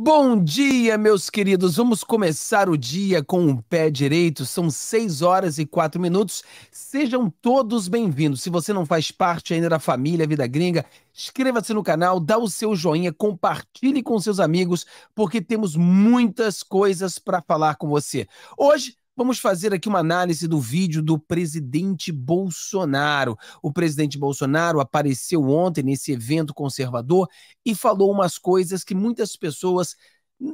Bom dia, meus queridos. Vamos começar o dia com o pé direito. São 6 horas e 4 minutos. Sejam todos bem-vindos. Se você não faz parte ainda da família Vida Gringa, inscreva-se no canal, dá o seu joinha, compartilhe com seus amigos, porque temos muitas coisas para falar com você. Hoje Vamos fazer aqui uma análise do vídeo do presidente Bolsonaro. O presidente Bolsonaro apareceu ontem nesse evento conservador e falou umas coisas que muitas pessoas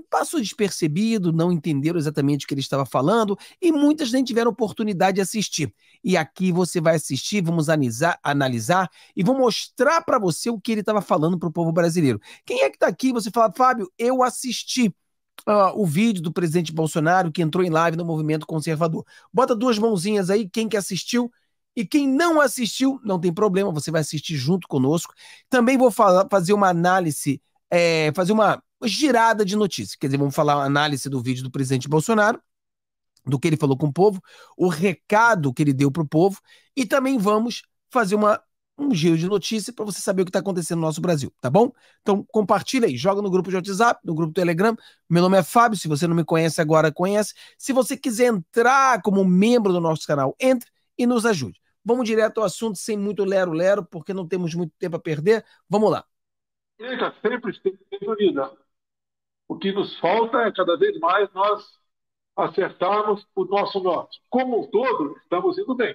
passou despercebido, não entenderam exatamente o que ele estava falando e muitas nem tiveram oportunidade de assistir. E aqui você vai assistir, vamos analisar, analisar e vou mostrar para você o que ele estava falando para o povo brasileiro. Quem é que está aqui? Você fala, Fábio, eu assisti uh, o vídeo do presidente Bolsonaro que entrou em live no movimento conservador. Bota duas mãozinhas aí, quem que assistiu e quem não assistiu, não tem problema, você vai assistir junto conosco. Também vou fazer uma análise, é, fazer uma girada de notícias. Quer dizer, vamos falar uma análise do vídeo do presidente Bolsonaro, do que ele falou com o povo, o recado que ele deu para o povo, e também vamos fazer uma um giro de notícia para você saber o que está acontecendo no nosso Brasil, tá bom? Então compartilha aí, joga no grupo de WhatsApp, no grupo do Telegram. Meu nome é Fábio, se você não me conhece agora, conhece. Se você quiser entrar como membro do nosso canal, entre e nos ajude. Vamos direto ao assunto sem muito lero-lero, porque não temos muito tempo a perder. Vamos lá. Eita, sempre esteve unida. O que nos falta é cada vez mais nós acertarmos o nosso norte. Como um todo, estamos indo bem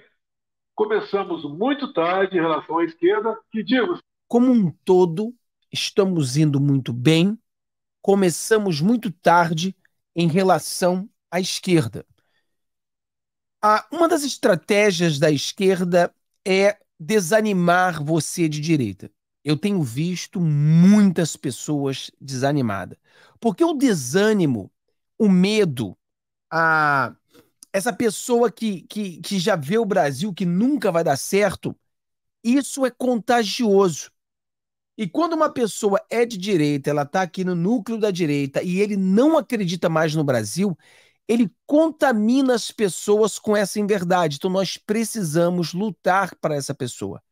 começamos muito tarde em relação à esquerda, que digo. Como um todo, estamos indo muito bem, começamos muito tarde em relação à esquerda. Ah, uma das estratégias da esquerda é desanimar você de direita. Eu tenho visto muitas pessoas desanimadas. Porque o desânimo, o medo, a, essa pessoa que, que, que já vê o Brasil que nunca vai dar certo, isso é contagioso. E quando uma pessoa é de direita, ela está aqui no núcleo da direita e ele não acredita mais no Brasil, ele contamina as pessoas com essa inverdade. Então nós precisamos lutar para essa pessoa.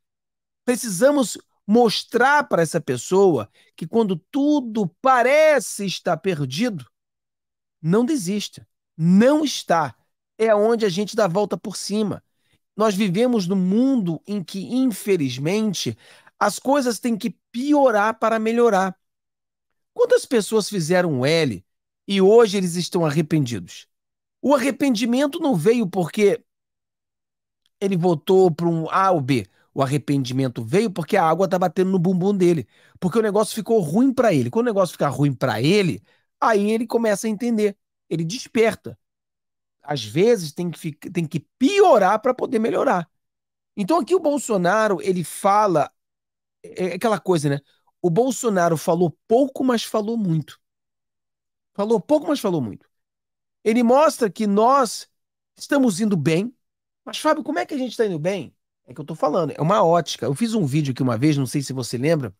Precisamos mostrar para essa pessoa que quando tudo parece estar perdido, não desista. Não está é onde a gente dá a volta por cima. Nós vivemos num mundo em que, infelizmente, as coisas têm que piorar para melhorar. Quantas pessoas fizeram o L e hoje eles estão arrependidos? O arrependimento não veio porque ele votou para um A ou B. O arrependimento veio porque a água tá batendo no bumbum dele, porque o negócio ficou ruim para ele. Quando o negócio fica ruim para ele, aí ele começa a entender, ele desperta às vezes tem que, ficar, tem que piorar para poder melhorar. Então aqui o Bolsonaro, ele fala é, é aquela coisa, né? O Bolsonaro falou pouco, mas falou muito. Falou pouco, mas falou muito. Ele mostra que nós estamos indo bem, mas Fábio, como é que a gente está indo bem? É que eu estou falando, é uma ótica. Eu fiz um vídeo aqui uma vez, não sei se você lembra,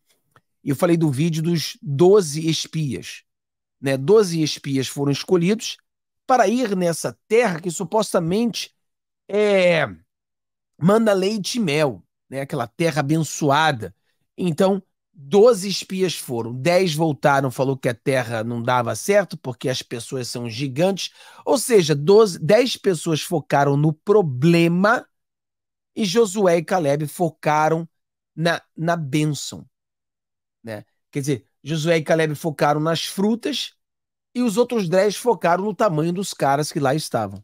e eu falei do vídeo dos 12 espias. Né? 12 espias foram escolhidos para ir nessa terra que supostamente é, manda leite e mel, né? aquela terra abençoada. Então, 12 espias foram, 10 voltaram, falou que a terra não dava certo porque as pessoas são gigantes. Ou seja, 12, 10 pessoas focaram no problema e Josué e Caleb focaram na, na bênção. Né? Quer dizer, Josué e Caleb focaram nas frutas e os outros 10 focaram no tamanho dos caras que lá estavam.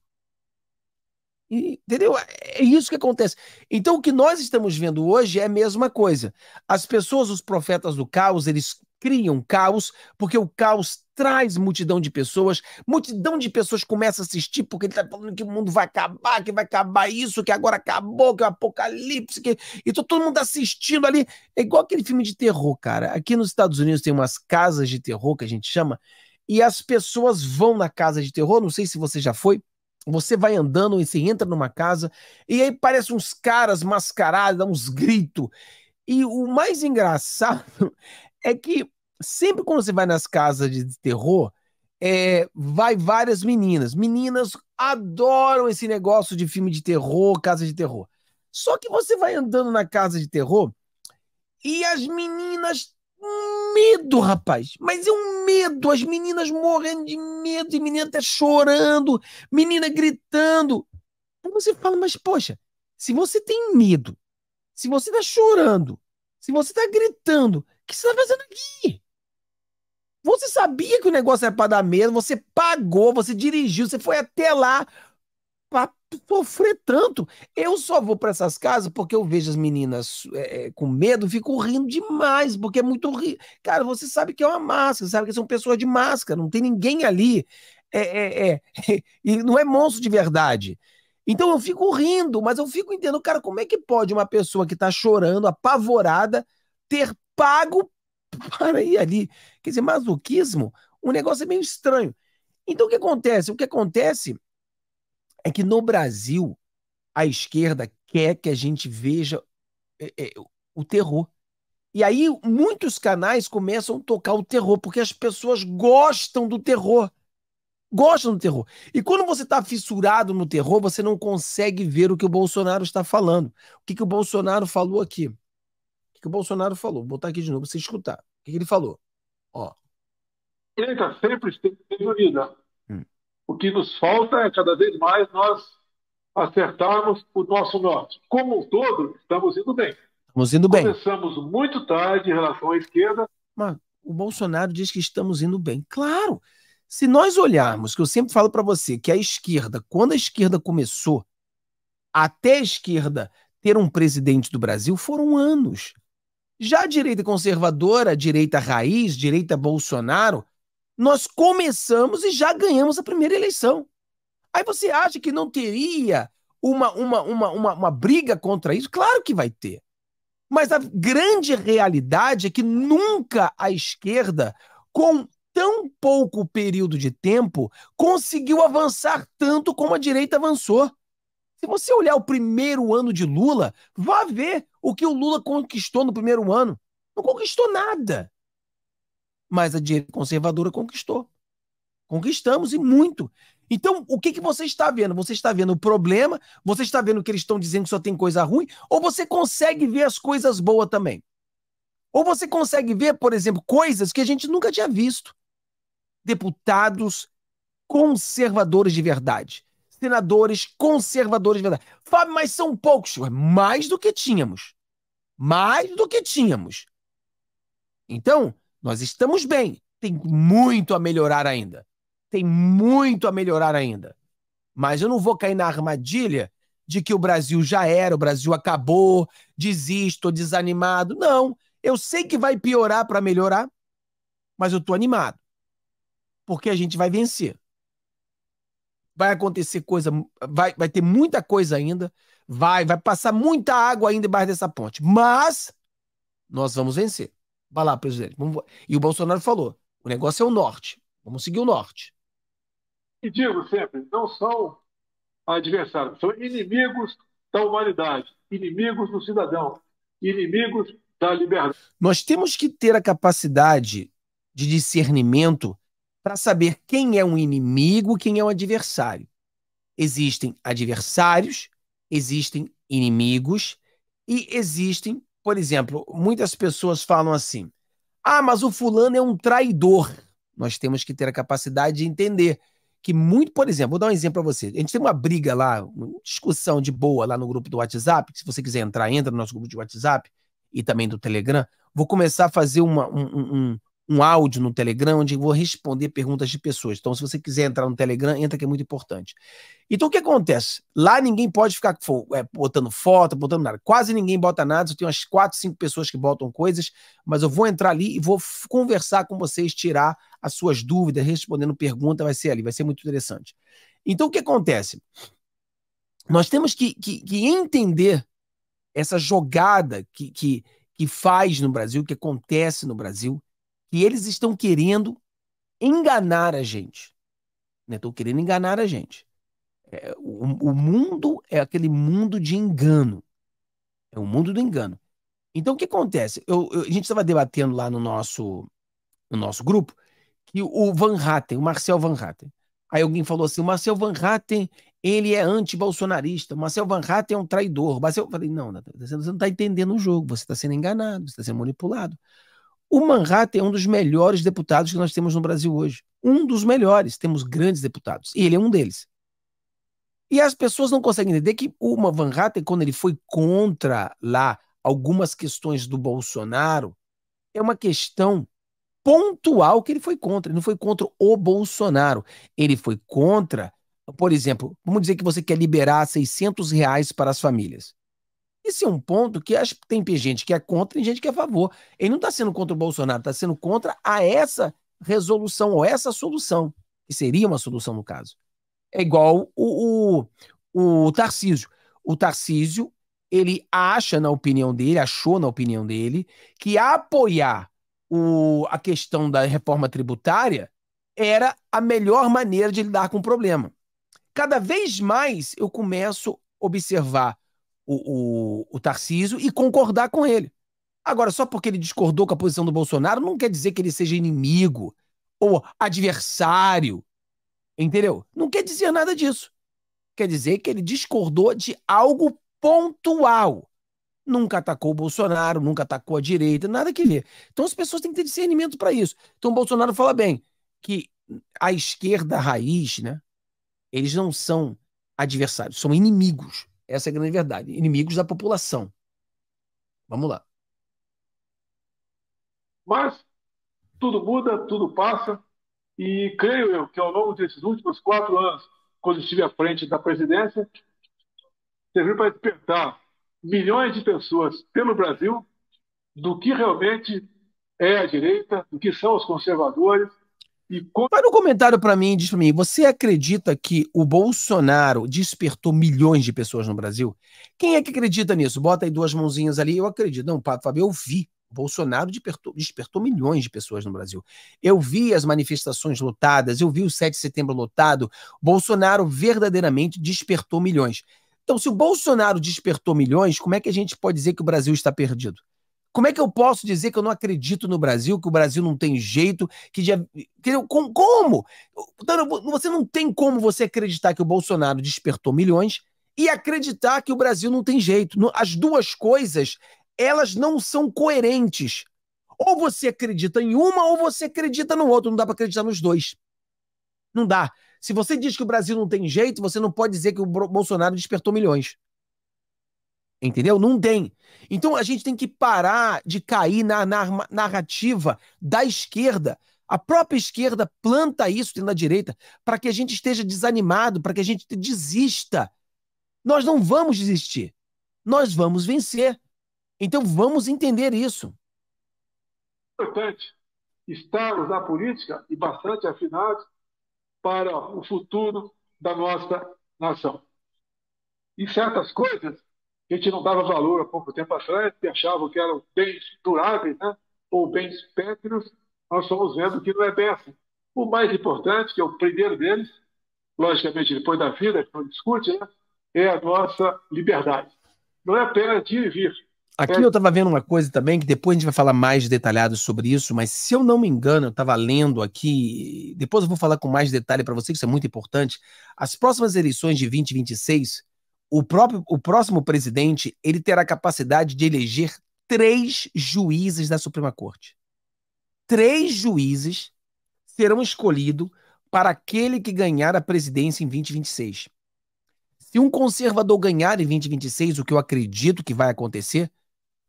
E, entendeu? É, é isso que acontece. Então, o que nós estamos vendo hoje é a mesma coisa. As pessoas, os profetas do caos, eles criam caos, porque o caos traz multidão de pessoas, multidão de pessoas começa a assistir porque ele está falando que o mundo vai acabar, que vai acabar isso, que agora acabou, que é o apocalipse, que... então todo mundo assistindo ali, é igual aquele filme de terror, cara. Aqui nos Estados Unidos tem umas casas de terror que a gente chama, e as pessoas vão na casa de terror, não sei se você já foi, você vai andando e você entra numa casa e aí parece uns caras mascarados, dá uns gritos. E o mais engraçado é que sempre quando você vai nas casas de terror, é, vai várias meninas. Meninas adoram esse negócio de filme de terror, casa de terror. Só que você vai andando na casa de terror e as meninas medo, rapaz. Mas é um medo. As meninas morrendo de medo, e menina até chorando, menina gritando. Aí você fala, mas poxa, se você tem medo, se você tá chorando, se você tá gritando, o que você tá fazendo aqui? Você sabia que o negócio era para dar medo, você pagou, você dirigiu, você foi até lá para sofrer tanto. Eu só vou para essas casas porque eu vejo as meninas é, é, com medo, fico rindo demais, porque é muito ri. Cara, você sabe que é uma máscara, sabe que são pessoas de máscara, não tem ninguém ali. É, é, é, e não é monstro de verdade. Então eu fico rindo, mas eu fico entendendo, cara, como é que pode uma pessoa que está chorando, apavorada, ter pago para ir ali? Quer dizer, masoquismo, um negócio é meio estranho. Então o que acontece? O que acontece é que no Brasil a esquerda quer que a gente veja é, é, o terror. E aí muitos canais começam a tocar o terror, porque as pessoas gostam do terror. Gostam do terror. E quando você está fissurado no terror, você não consegue ver o que o Bolsonaro está falando. O que, que o Bolsonaro falou aqui? O que, que o Bolsonaro falou? Vou botar aqui de novo para você escutar. O que, que ele falou? Ó. Ele está sempre, sempre, vida. O que nos falta é cada vez mais nós acertarmos o nosso norte. Como um todo, estamos indo bem. Estamos indo bem. Começamos muito tarde em relação à esquerda. Mas o Bolsonaro diz que estamos indo bem. Claro! Se nós olharmos, que eu sempre falo para você, que a esquerda, quando a esquerda começou, até a esquerda ter um presidente do Brasil, foram anos. Já a direita conservadora, a direita raiz, a direita Bolsonaro, nós começamos e já ganhamos a primeira eleição. Aí você acha que não teria uma, uma, uma, uma, uma briga contra isso? Claro que vai ter. Mas a grande realidade é que nunca a esquerda, com tão pouco período de tempo, conseguiu avançar tanto como a direita avançou. Se você olhar o primeiro ano de Lula, vá ver o que o Lula conquistou no primeiro ano. Não conquistou nada mas a direita conservadora conquistou. Conquistamos e muito. Então, o que, que você está vendo? Você está vendo o problema? Você está vendo que eles estão dizendo que só tem coisa ruim? Ou você consegue ver as coisas boas também? Ou você consegue ver, por exemplo, coisas que a gente nunca tinha visto? Deputados conservadores de verdade. Senadores conservadores de verdade. Fábio, mas são poucos. Mais do que tínhamos. Mais do que tínhamos. Então, nós estamos bem. Tem muito a melhorar ainda. Tem muito a melhorar ainda. Mas eu não vou cair na armadilha de que o Brasil já era, o Brasil acabou, desisto, desanimado. Não. Eu sei que vai piorar para melhorar, mas eu estou animado. Porque a gente vai vencer. Vai acontecer coisa, vai, vai ter muita coisa ainda, vai, vai passar muita água ainda embaixo dessa ponte. Mas nós vamos vencer. Vai lá, presidente. Vamos... E o Bolsonaro falou: o negócio é o norte. Vamos seguir o norte. E digo sempre: não são adversários, são inimigos da humanidade, inimigos do cidadão, inimigos da liberdade. Nós temos que ter a capacidade de discernimento para saber quem é um inimigo, quem é um adversário. Existem adversários, existem inimigos e existem por exemplo, muitas pessoas falam assim: ah, mas o fulano é um traidor. Nós temos que ter a capacidade de entender que muito, por exemplo, vou dar um exemplo para você. A gente tem uma briga lá, uma discussão de boa lá no grupo do WhatsApp. se você quiser entrar, entra no nosso grupo de WhatsApp e também do Telegram. Vou começar a fazer uma, um, um, um áudio no Telegram onde eu vou responder perguntas de pessoas. Então, se você quiser entrar no Telegram, entra que é muito importante. Então, o que acontece? Lá ninguém pode ficar é, botando foto, botando nada. Quase ninguém bota nada. Eu tenho umas quatro, cinco pessoas que botam coisas, mas eu vou entrar ali e vou conversar com vocês, tirar as suas dúvidas, respondendo perguntas. vai ser ali, vai ser muito interessante. Então, o que acontece? Nós temos que, que, que entender essa jogada que, que, que faz no Brasil, que acontece no Brasil, que eles estão querendo enganar a gente. Né? Estão querendo enganar a gente. É, o, o, mundo é aquele mundo de engano. É o mundo do engano. Então, o que acontece? Eu, eu, a gente estava debatendo lá no nosso, no nosso grupo que o Van Hatten, o Marcel Van Hatten, aí alguém falou assim, o Marcel Van Hatten, ele é anti-bolsonarista, o Marcel Van Hatten é um traidor. Eu falei, não, você não está entendendo o jogo, você está sendo enganado, você está sendo manipulado. O Manhattan é um dos melhores deputados que nós temos no Brasil hoje. Um dos melhores. Temos grandes deputados. E ele é um deles. E as pessoas não conseguem entender que o Manhattan, quando ele foi contra lá algumas questões do Bolsonaro, é uma questão pontual que ele foi contra. Ele não foi contra o Bolsonaro. Ele foi contra, por exemplo, vamos dizer que você quer liberar 600 reais para as famílias. Esse é um ponto que acho que tem gente que é contra e gente que é a favor. Ele não está sendo contra o Bolsonaro, está sendo contra a essa resolução ou essa solução, que seria uma solução no caso. É igual o, o, o Tarcísio. O Tarcísio, ele acha na opinião dele, achou na opinião dele, que apoiar o, a questão da reforma tributária era a melhor maneira de lidar com o problema. Cada vez mais eu começo a observar o, o, o Tarcísio e concordar com ele. Agora, só porque ele discordou com a posição do Bolsonaro, não quer dizer que ele seja inimigo ou adversário. Entendeu? Não quer dizer nada disso. Quer dizer que ele discordou de algo pontual. Nunca atacou o Bolsonaro, nunca atacou a direita, nada que ver. Então as pessoas têm que ter discernimento para isso. Então o Bolsonaro fala bem que a esquerda raiz, né? Eles não são adversários, são inimigos. Essa é a grande verdade. Inimigos da população. Vamos lá. Mas tudo muda, tudo passa, e creio eu que ao longo desses últimos quatro anos, quando estive à frente da presidência, serviu para despertar milhões de pessoas pelo Brasil do que realmente é a direita, do que são os conservadores, quando... Faz um comentário para mim, diz para mim, você acredita que o Bolsonaro despertou milhões de pessoas no Brasil? Quem é que acredita nisso? Bota aí duas mãozinhas ali, eu acredito. Não, Pato Fábio, eu vi. Bolsonaro despertou, despertou, milhões de pessoas no Brasil. Eu vi as manifestações lotadas, eu vi o 7 de setembro lotado. Bolsonaro verdadeiramente despertou milhões. Então, se o Bolsonaro despertou milhões, como é que a gente pode dizer que o Brasil está perdido? Como é que eu posso dizer que eu não acredito no Brasil, que o Brasil não tem jeito, que já. Como? Então, você não tem como você acreditar que o Bolsonaro despertou milhões e acreditar que o Brasil não tem jeito. As duas coisas, elas não são coerentes. Ou você acredita em uma ou você acredita no outro. Não dá para acreditar nos dois. Não dá. Se você diz que o Brasil não tem jeito, você não pode dizer que o Bolsonaro despertou milhões. Entendeu? Não tem. Então a gente tem que parar de cair na, na narrativa da esquerda. A própria esquerda planta isso da direita para que a gente esteja desanimado, para que a gente desista. Nós não vamos desistir. Nós vamos vencer. Então vamos entender isso. Importante estarmos na política e bastante afinados para o futuro da nossa nação. E certas coisas a gente não dava valor há pouco tempo atrás, que achavam que eram bens duráveis, né? ou bens pétreos, nós estamos vendo que não é bem assim. O mais importante, que é o primeiro deles, logicamente depois da vida, que não discute, né? é a nossa liberdade. Não é apenas de vir. Aqui é... eu estava vendo uma coisa também, que depois a gente vai falar mais detalhado sobre isso, mas se eu não me engano, eu estava lendo aqui, depois eu vou falar com mais detalhe para você, que isso é muito importante. As próximas eleições de 2026 o, próprio, o próximo presidente ele terá a capacidade de eleger três juízes da Suprema Corte. Três juízes serão escolhidos para aquele que ganhar a presidência em 2026. Se um conservador ganhar em 2026, o que eu acredito que vai acontecer,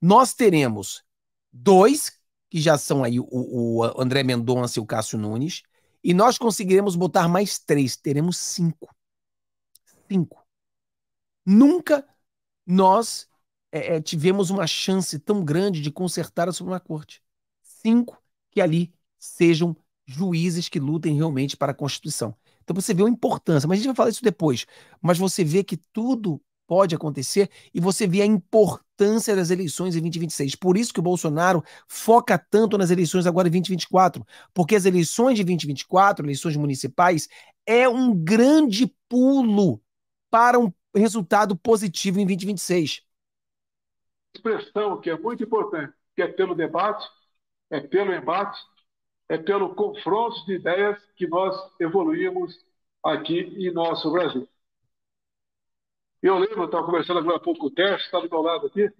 nós teremos dois, que já são aí o, o André Mendonça e o Cássio Nunes, e nós conseguiremos botar mais três, teremos cinco. Cinco. Nunca nós é, é, tivemos uma chance tão grande de consertar a Suprema Corte. Cinco que ali sejam juízes que lutem realmente para a Constituição. Então você vê a importância, mas a gente vai falar isso depois. Mas você vê que tudo pode acontecer e você vê a importância das eleições em 2026. Por isso que o Bolsonaro foca tanto nas eleições agora em 2024, porque as eleições de 2024, eleições municipais, é um grande pulo para um resultado positivo em 2026. Expressão que é muito importante, que é pelo debate, é pelo embate, é pelo confronto de ideias que nós evoluímos aqui em nosso Brasil. Eu lembro, eu estava conversando agora há pouco com o Tércio, está do meu lado aqui.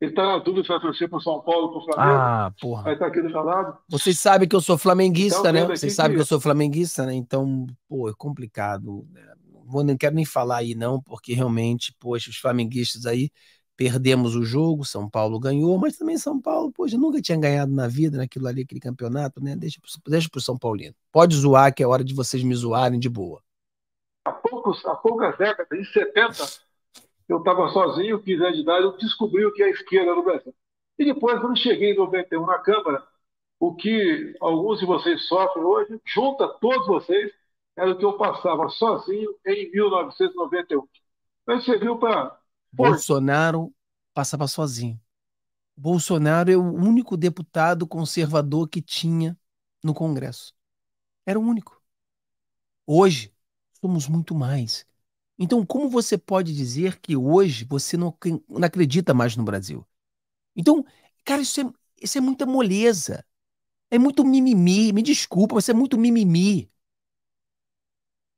Ele está na dúvida se vai torcer para São Paulo ou para o Flamengo. Ah, porra. Vai estar tá aqui do meu lado. Vocês sabem que eu sou flamenguista, então, né? Vocês sabem que... que eu sou flamenguista, né? Então, pô, é complicado. Né? vou, não quero nem falar aí não, porque realmente, poxa, os flamenguistas aí perdemos o jogo, São Paulo ganhou, mas também São Paulo, poxa, nunca tinha ganhado na vida naquilo ali, aquele campeonato, né? Deixa, deixa pro São Paulino. Pode zoar que é hora de vocês me zoarem de boa. Há, poucos, há poucas décadas, em 70, eu estava sozinho, fiz a idade, eu descobri o que é a esquerda no Brasil. E depois, quando cheguei em 91 na Câmara, o que alguns de vocês sofrem hoje, junta todos vocês era o que eu passava sozinho em 1991. Mas serviu para. Bolsonaro passava sozinho. Bolsonaro é o único deputado conservador que tinha no Congresso. Era o único. Hoje, somos muito mais. Então, como você pode dizer que hoje você não, não acredita mais no Brasil? Então, cara, isso é, isso é muita moleza. É muito mimimi. Me desculpa, mas é muito mimimi.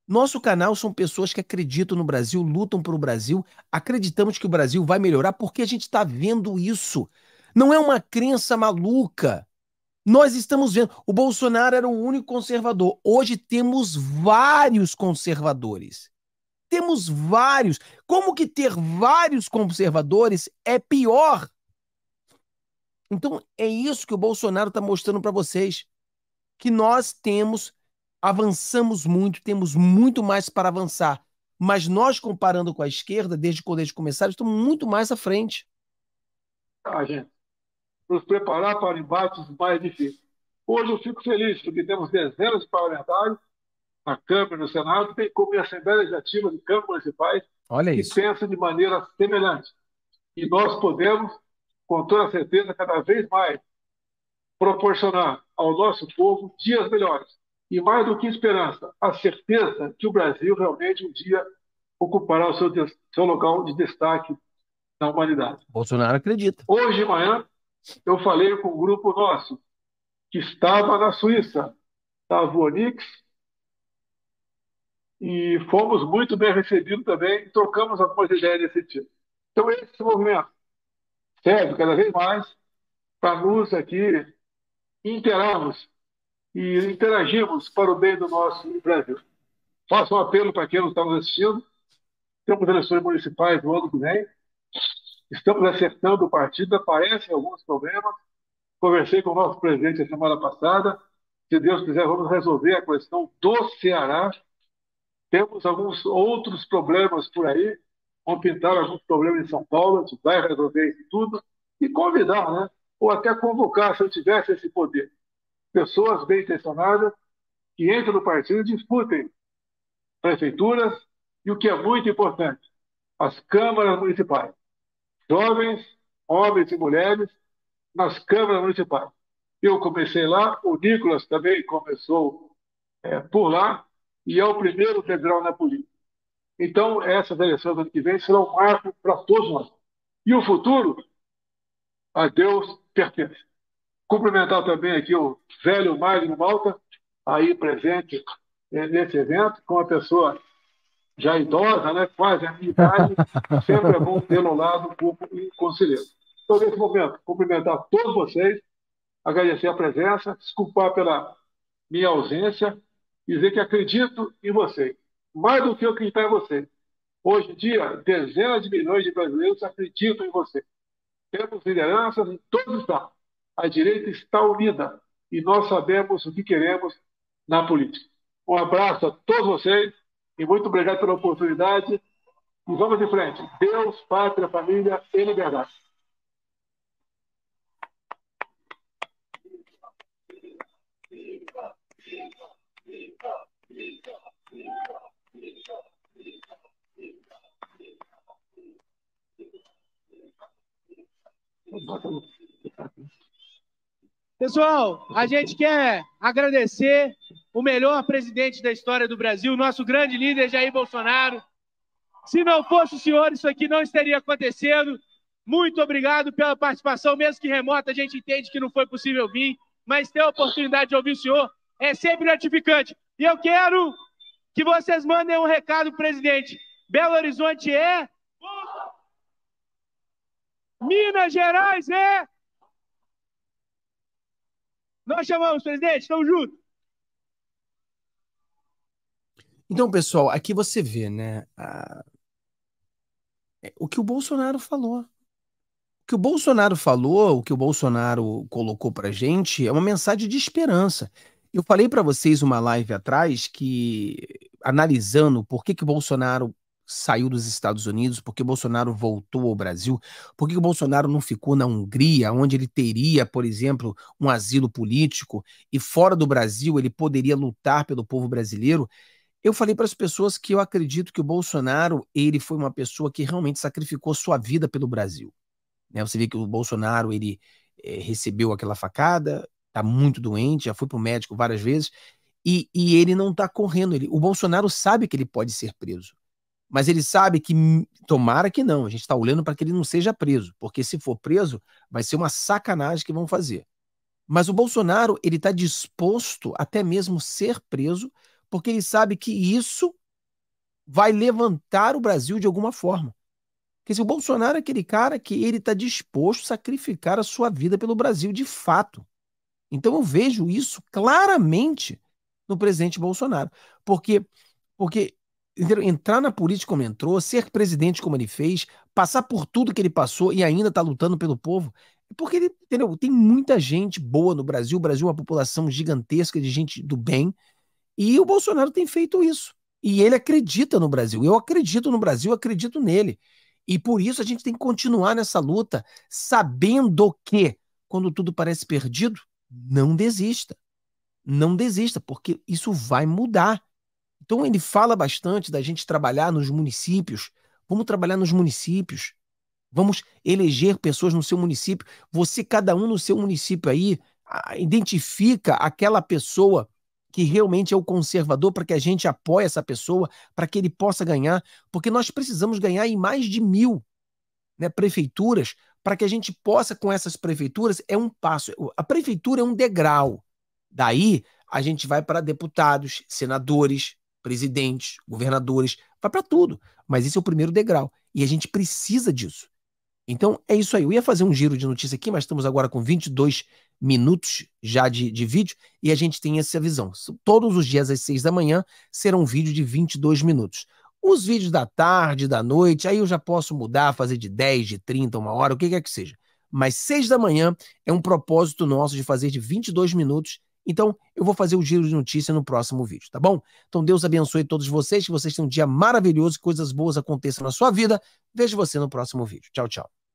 Nosso canal são pessoas que acreditam no Brasil, lutam para o Brasil, acreditamos que o Brasil vai melhorar porque a gente está vendo isso. Não é uma crença maluca. Nós estamos vendo. O Bolsonaro era o único conservador. Hoje temos vários conservadores. Temos vários. Como que ter vários conservadores é pior? Então é isso que o Bolsonaro está mostrando para vocês. Que nós temos avançamos muito, temos muito mais para avançar. Mas nós, comparando com a esquerda, desde quando eles começaram, estamos muito mais à frente. Ah, gente, nos preparar para embates mais difíceis. Hoje eu fico feliz, porque temos dezenas de parlamentares na Câmara, no Senado, bem como em Assembleia Legislativa de Câmara Municipais, Olha que isso. de maneira semelhante. E nós podemos, com toda certeza, cada vez mais proporcionar ao nosso povo dias melhores e mais do que esperança, a certeza que o Brasil realmente um dia ocupará o seu, seu local de destaque na humanidade. Bolsonaro acredita. Hoje de manhã, eu falei com um grupo nosso que estava na Suíça, estava o Onix, e fomos muito bem recebidos também, e trocamos algumas ideias desse tipo. Então, esse movimento serve cada vez mais para nos aqui interarmos e interagimos para o bem do nosso Brasil. Faço um apelo para quem não está nos assistindo. Temos eleições municipais no ano que vem. Estamos acertando o partido, aparecem alguns problemas. Conversei com o nosso presidente a semana passada. Se Deus quiser, vamos resolver a questão do Ceará. Temos alguns outros problemas por aí. Vamos pintar alguns problemas em São Paulo. A gente vai resolver isso tudo. E convidar, né? Ou até convocar, se eu tivesse esse poder pessoas bem intencionadas que entram no partido e disputem prefeituras e o que é muito importante, as câmaras municipais. Jovens, homens e mulheres nas câmaras municipais. Eu comecei lá, o Nicolas também começou é, por lá e é o primeiro federal na política. Então, essas eleições do ano que vem serão um marco para todos nós. E o futuro, a Deus pertence. Cumprimentar também aqui o velho Magno Malta, aí presente é, nesse evento, com é uma pessoa já idosa, né, quase a minha idade, sempre é bom tê-lo ao lado como e conselheiro. Então, nesse momento, cumprimentar todos vocês, agradecer a presença, desculpar pela minha ausência, dizer que acredito em vocês, mais do que eu acreditar em vocês. Hoje em dia, dezenas de milhões de brasileiros acreditam em vocês. Temos lideranças em todos os estados. A direita está unida e nós sabemos o que queremos na política. Um abraço a todos vocês e muito obrigado pela oportunidade. E vamos em frente. Deus, pátria, família e liberdade. Pessoal, a gente quer agradecer o melhor presidente da história do Brasil, nosso grande líder Jair Bolsonaro. Se não fosse o senhor, isso aqui não estaria acontecendo. Muito obrigado pela participação, mesmo que remota, a gente entende que não foi possível vir, mas ter a oportunidade de ouvir o senhor é sempre gratificante. E eu quero que vocês mandem um recado, presidente. Belo Horizonte é. Minas Gerais é. Nós chamamos, presidente, estamos juntos. Então, pessoal, aqui você vê, né? A... É, o que o Bolsonaro falou. O que o Bolsonaro falou, o que o Bolsonaro colocou pra gente é uma mensagem de esperança. Eu falei para vocês uma live atrás que, analisando por que, que o Bolsonaro saiu dos Estados Unidos, por que Bolsonaro voltou ao Brasil, por que Bolsonaro não ficou na Hungria, onde ele teria, por exemplo, um asilo político e fora do Brasil ele poderia lutar pelo povo brasileiro. Eu falei para as pessoas que eu acredito que o Bolsonaro, ele foi uma pessoa que realmente sacrificou sua vida pelo Brasil. Né? Você vê que o Bolsonaro, ele é, recebeu aquela facada, está muito doente, já foi para o médico várias vezes, e, e ele não está correndo. Ele, o Bolsonaro sabe que ele pode ser preso mas ele sabe que, tomara que não, a gente está olhando para que ele não seja preso, porque se for preso, vai ser uma sacanagem que vão fazer. Mas o Bolsonaro, ele está disposto até mesmo ser preso, porque ele sabe que isso vai levantar o Brasil de alguma forma. Porque se o Bolsonaro é aquele cara que ele está disposto a sacrificar a sua vida pelo Brasil de fato. Então eu vejo isso claramente no presidente Bolsonaro. Porque, porque entrar na política como entrou, ser presidente como ele fez, passar por tudo que ele passou e ainda está lutando pelo povo. É porque ele, entendeu? Tem muita gente boa no Brasil. O Brasil é uma população gigantesca de gente do bem. E o Bolsonaro tem feito isso. E ele acredita no Brasil. Eu acredito no Brasil, acredito nele. E por isso a gente tem que continuar nessa luta, sabendo que, quando tudo parece perdido, não desista. Não desista, porque isso vai mudar. Então ele fala bastante da gente trabalhar nos municípios. Vamos trabalhar nos municípios. Vamos eleger pessoas no seu município. Você, cada um no seu município aí, identifica aquela pessoa que realmente é o conservador para que a gente apoie essa pessoa, para que ele possa ganhar, porque nós precisamos ganhar em mais de mil né, prefeituras para que a gente possa, com essas prefeituras, é um passo. A prefeitura é um degrau. Daí a gente vai para deputados, senadores, presidentes, governadores, vai para tudo. Mas esse é o primeiro degrau. E a gente precisa disso. Então é isso aí. Eu ia fazer um giro de notícia aqui, mas estamos agora com 22 minutos já de, de vídeo e a gente tem essa visão. Todos os dias às 6 da manhã será um vídeo de 22 minutos. Os vídeos da tarde, da noite, aí eu já posso mudar, fazer de 10, de 30, uma hora, o que quer que seja. Mas 6 da manhã é um propósito nosso de fazer de 22 minutos então, eu vou fazer o giro de notícia no próximo vídeo, tá bom? Então, Deus abençoe todos vocês, que vocês tenham um dia maravilhoso, que coisas boas aconteçam na sua vida. Vejo você no próximo vídeo. Tchau, tchau.